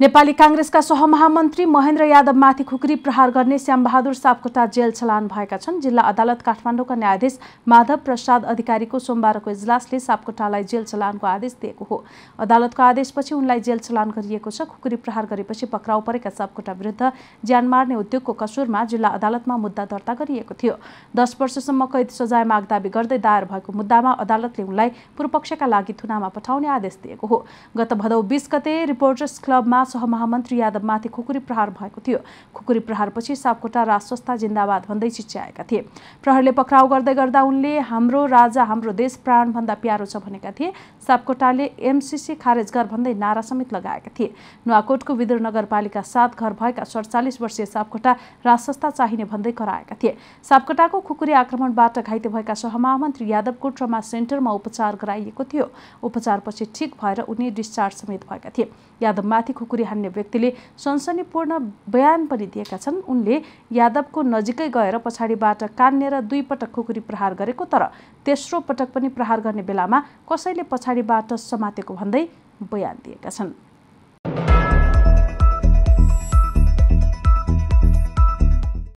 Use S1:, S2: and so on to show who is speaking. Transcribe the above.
S1: नेपाली काङ्ग्रेसका सहमहामन्त्री महेन्द्र यादवमाथि खुकुरी प्रहार गर्ने श्यामबहादुर सापकोटा जेल चलान भएका छन् जिल्ला अदालत काठमाडौँका न्यायाधीश माधव प्रसाद अधिकारीको सोमबारको इजलासले सापकोटालाई जेल चलानको आदेश दिएको हो अदालतको आदेशपछि उनलाई जेल चलान गरिएको छ खुकुरी प्रहार गरेपछि पक्राउ परेका सापकोटा विरुद्ध ज्यान मार्ने उद्योगको कसुरमा जिल्ला अदालतमा मुद्दा दर्ता गरिएको थियो दस वर्षसम्म कैद सजाय माग दावी गर्दै दायर भएको मुद्दामा अदालतले उनलाई पूर्वपक्षका लागि थुनामा पठाउने आदेश दिएको हो गत भदौ बिस गते रिपोर्टर्स क्लबमा सहमहामन्त्री यादवमाथि खुकुरी प्रहार भएको थियो खुकुरी प्रहारपछि सापकोटा राजस्वस्था जिन्दाबाद भन्दै चिच्याएका थिए प्रहरले पक्राउ गर्दै गर्दा उनले हाम्रो राजा हाम्रो देश प्राणभन्दा प्यारो छ भनेका थिए सापकोटाले एमसिसी खारेज गर भन्दै नारा समेत लगाएका थिए नुवाकोटको विदुर नगरपालिका सात घर भएका सडचालिस वर्षीय सापकोटा राजस्वस्था चाहिने भन्दै कराएका थिए सापकोटाको खुकुरी आक्रमणबाट घाइते भएका सहमहामन्त्री यादवको ट्रमा सेन्टरमा उपचार गराइएको थियो उपचारपछि ठिक भएर उनी डिस्चार्ज समेत भएका थिए यादवमाथि खुकुरी खुकुरी हान्ने व्यक्तिले सनसनीपूर्ण बयान पनि दिएका छन् उनले यादवको नजिकै गएर पछाडिबाट कान्नेर दुई पटक खुकुरी प्रहार गरेको तर तेस्रो पटक पनि प्रहार गर्ने बेलामा कसैले पछाडिबाट समातेको भन्दै बयान दिएका छन्